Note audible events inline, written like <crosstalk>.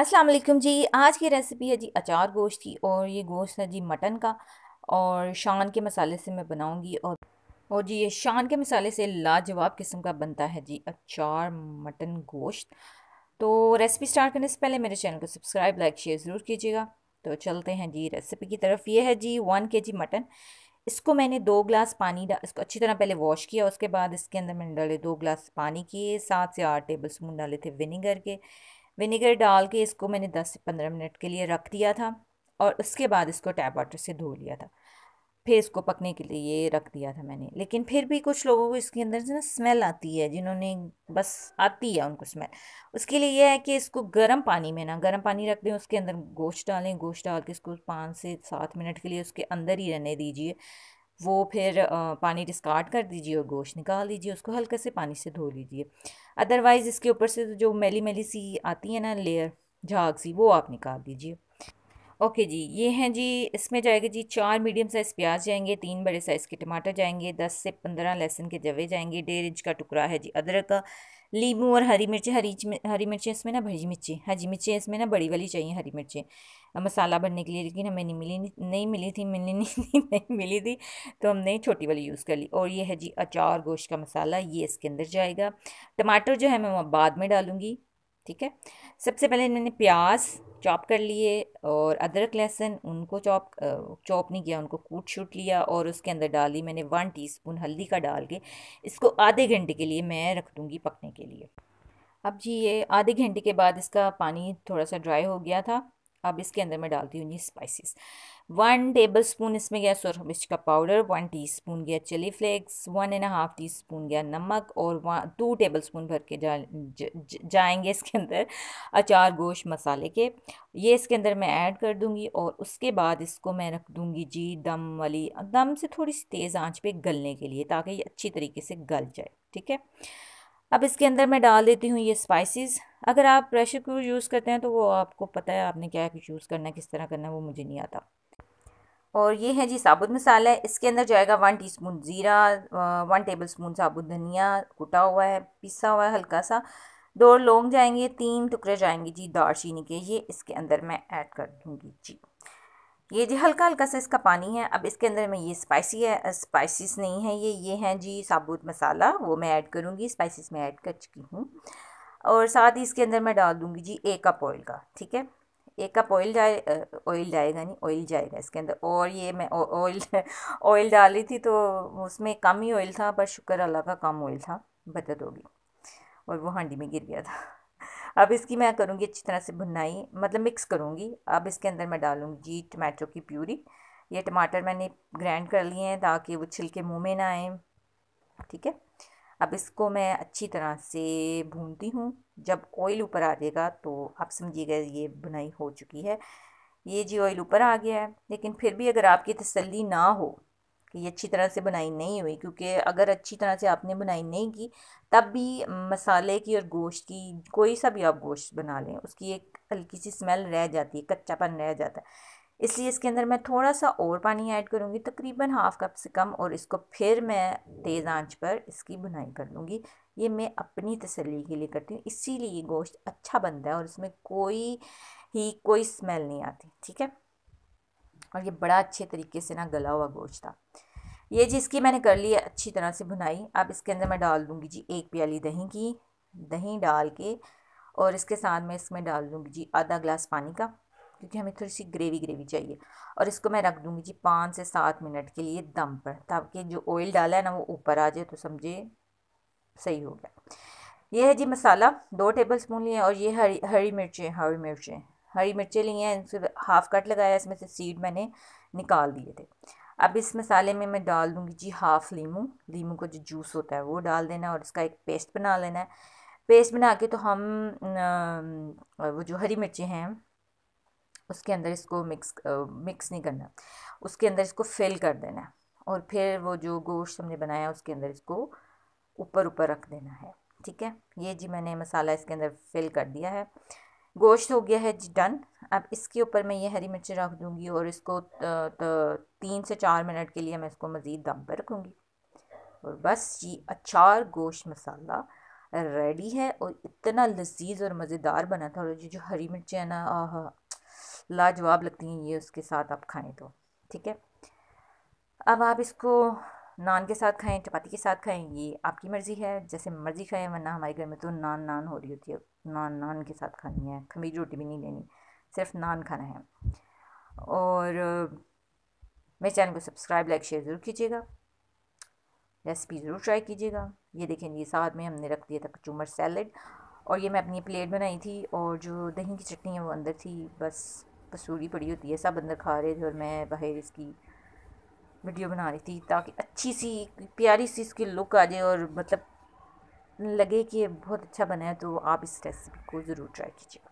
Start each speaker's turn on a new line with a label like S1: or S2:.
S1: अस्सलाम वालेकुम जी आज की रेसिपी है जी अचार गोश्त की और ये गोश्त है जी मटन का और शान के मसाले से मैं बनाऊंगी और और जी ये शान के मसाले से लाजवाब किस्म का बनता है जी अचार मटन गोश्त तो रेसिपी स्टार्ट करने से पहले मेरे चैनल को सब्सक्राइब लाइक शेयर ज़रूर कीजिएगा तो चलते हैं जी रेसिपी की तरफ ये है जी वन के जी मटन इसको मैंने दो ग्लास पानी डाल इसको अच्छी तरह पहले वॉश किया उसके बाद इसके अंदर मैंने डाले दो ग्लास पानी किए सात से आठ टेबल स्पून डाले थे विनीगर के विनेगर डाल के इसको मैंने दस से पंद्रह मिनट के लिए रख दिया था और उसके बाद इसको टैप वाटर से धो लिया था फिर इसको पकने के लिए रख दिया था मैंने लेकिन फिर भी कुछ लोगों को इसके अंदर से ना स्मेल आती है जिन्होंने बस आती है उनको स्मेल उसके लिए यह है कि इसको गर्म पानी में ना गर्म पानी रख दें उसके अंदर गोश्त डालें गोश्त डाल के इसको पाँच से सात मिनट के लिए उसके अंदर ही रहने दीजिए वो फिर पानी डिस्कार्ड कर दीजिए और गोश्त निकाल लीजिए उसको हल्के से पानी से धो लीजिए अदरवाइज़ इसके ऊपर से जो मैली मैली सी आती है ना लेयर झाग सी वो आप निकाल दीजिए ओके जी ये हैं जी इसमें जाएगा जी चार मीडियम साइज़ प्याज जाएंगे तीन बड़े साइज़ के टमाटर जाएंगे दस से पंद्रह लहसुन के जवे जाएंगे डेढ़ इंच का टुकड़ा है जी अदरक का लीमू और हरी मिर्च हरी हरी मिर्चें इसमें ना भरी मिर्ची हाँ हरी मिर्चें इसमें ना बड़ी वाली चाहिए हरी मिर्चें मसाला भरने के लिए लेकिन हमें नहीं मिली नहीं मिली थी मिलनी नहीं थी <laughs> नहीं मिली थी तो हमने छोटी वाली यूज़ कर ली और ये है जी अचार गोश्त का मसाला ये इसके अंदर जाएगा टमाटर जो है मैं बाद में डालूँगी ठीक है सबसे पहले मैंने प्याज चॉप कर लिए और अदरक लहसुन उनको चॉप चॉप नहीं किया उनको कूट शूट लिया और उसके अंदर डाली मैंने वन टीस्पून हल्दी का डाल के इसको आधे घंटे के लिए मैं रख दूँगी पकने के लिए अब जी ये आधे घंटे के बाद इसका पानी थोड़ा सा ड्राई हो गया था अब इसके अंदर मैं डालती हूँ ये स्पाइसेस वन टेबल स्पून इसमें गया सुरख मिर्च का पाउडर वन टीस्पून गया chilli flakes one and half teaspoon गया नमक और वन टू टेबल स्पून भर के जा, ज, ज, जाएंगे इसके अंदर अचार गोश मसाले के ये इसके अंदर मैं ऐड कर दूँगी और उसके बाद इसको मैं रख दूँगी जी दम वाली दम से थोड़ी सी तेज़ आँच पर गलने के लिए ताकि ये अच्छी तरीके से गल जाए ठीक है अब इसके अंदर मैं डाल देती हूँ ये स्पाइसेस अगर आप प्रेशर कुकर यूज़ करते हैं तो वो आपको पता है आपने क्या यूज़ करना है किस तरह करना है वो मुझे नहीं आता और ये है जी साबुत मसाला है इसके अंदर जाएगा वन टीस्पून ज़ीरा वन टेबल स्पून साबुत धनिया कुटा हुआ है पिसा हुआ है हल्का सा दो लौंग जाएंगे तीन टुकड़े जाएंगे जी दारचीनी के ये इसके अंदर मैं ऐड कर दूँगी जी ये जी हल्का हल्का सा इसका पानी है अब इसके अंदर में ये स्पाइसी है स्पाइसिस नहीं है ये ये हैं जी साबुत मसाला वो मैं ऐड करूँगी स्पाइसिस में ऐड कर चुकी हूँ और साथ ही इसके अंदर मैं डाल दूँगी जी एक कप ऑयल का ठीक है एक कप ऑयल जाए ऑयल जाएगा नहीं ऑयल जाएगा इसके अंदर और ये मैं ऑयल ऑयल <laughs> डाल रही थी तो उसमें कम ही ऑयल था पर शुक्र अल्लाह का कम ऑयल था बदत होगी और वो हांडी में गिर गया था अब इसकी मैं करूँगी अच्छी तरह से भुनाई मतलब मिक्स करूँगी अब इसके अंदर मैं डालूँगी टमाटो की प्यूरी ये टमाटर मैंने ग्राइंड कर लिए हैं ताकि वो छिलके मुंह में ना आए ठीक है अब इसको मैं अच्छी तरह से भूनती हूँ जब ऑयल ऊपर आ जाएगा तो आप समझिएगा ये बुनाई हो चुकी है ये जी ऑयल ऊपर आ गया है लेकिन फिर भी अगर आपकी तसल्ली ना हो कि ये अच्छी तरह से बनाई नहीं हुई क्योंकि अगर अच्छी तरह से आपने बनाई नहीं की तब भी मसाले की और गोश्त की कोई सा भी आप गोश्त बना लें उसकी एक हल्की सी स्मेल रह जाती है कच्चापन रह जाता है इसलिए इसके अंदर मैं थोड़ा सा और पानी ऐड करूँगी तकरीबन हाफ़ कप से कम और इसको फिर मैं तेज़ आँच पर इसकी बुनाई कर लूँगी ये मैं अपनी तसली के लिए करती हूँ इसीलिए गोश्त अच्छा बनता है और इसमें कोई ही कोई स्मेल नहीं आती ठीक है और ये बड़ा अच्छे तरीके से ना गला हुआ गोश्त था ये जी इसकी मैंने कर ली अच्छी तरह से भुनाई अब इसके अंदर मैं डाल दूँगी जी एक प्याली दही की दही डाल के और इसके साथ मैं इसमें डाल दूँगी जी आधा ग्लास पानी का क्योंकि हमें थोड़ी सी ग्रेवी ग्रेवी चाहिए और इसको मैं रख दूँगी जी पाँच से सात मिनट के लिए दम पर ताकि जो ऑयल डाला है ना वो ऊपर आ जाए तो समझे सही हो गया ये है जी मसाला दो टेबल स्पून लिए और ये हरी हरी मिर्चें हरी मिर्चें हरी मिर्चें ली हैं इनसे हाफ़ कट लगाया इसमें से सीड मैंने निकाल दिए थे अब इस मसाले में मैं डाल दूँगी जी हाफ़ लीमू लीमू का जो जूस होता है वो डाल देना और इसका एक पेस्ट बना लेना है पेस्ट बना के तो हम वो जो हरी मिर्चें हैं उसके अंदर इसको मिक्स मिक्स नहीं करना उसके अंदर इसको फिल कर देना और फिर वो जो गोश्त हमने बनाया उसके अंदर इसको ऊपर ऊपर रख देना है ठीक है ये जी मैंने मसाला इसके अंदर फिल कर दिया है गोश्त हो गया है जी डन अब इसके ऊपर मैं ये हरी मिर्च रख दूँगी और इसको त, त, तीन से चार मिनट के लिए मैं इसको मज़ीद दम पर रखूँगी और बस ये अचार गोश्त मसाला रेडी है और इतना लजीज और मज़ेदार बना था और ये जो हरी मिर्च है ना आह लाजवाब लगती हैं ये उसके साथ आप खाएं तो ठीक है अब आप इसको नान के साथ खाएं चपाती के साथ खाएं ये आपकी मर्ज़ी है जैसे मर्ज़ी खाएं वरना हमारे घर में तो नान नान हो रही होती है नान नान के साथ खानी है खमीर रोटी भी नहीं लेनी सिर्फ नान खाना है और मेरे चैनल को सब्सक्राइब लाइक शेयर ज़रूर कीजिएगा रेसिपी ज़रूर ट्राई कीजिएगा ये देखें ये साथ में हमने रख दिया था कचूमर सैलड और ये मैं अपनी प्लेट बनाई थी और जो दही की चटनी है वो अंदर थी बस कसूरी पड़ी होती है सब अंदर खा रहे थे और मैं बाहर इसकी वीडियो बना रही थी ताकि अच्छी सी प्यारी सी इसकी लुक आ जाए और मतलब लगे कि बहुत अच्छा बना है तो आप इस रेसिपी को ज़रूर ट्राई कीजिएगा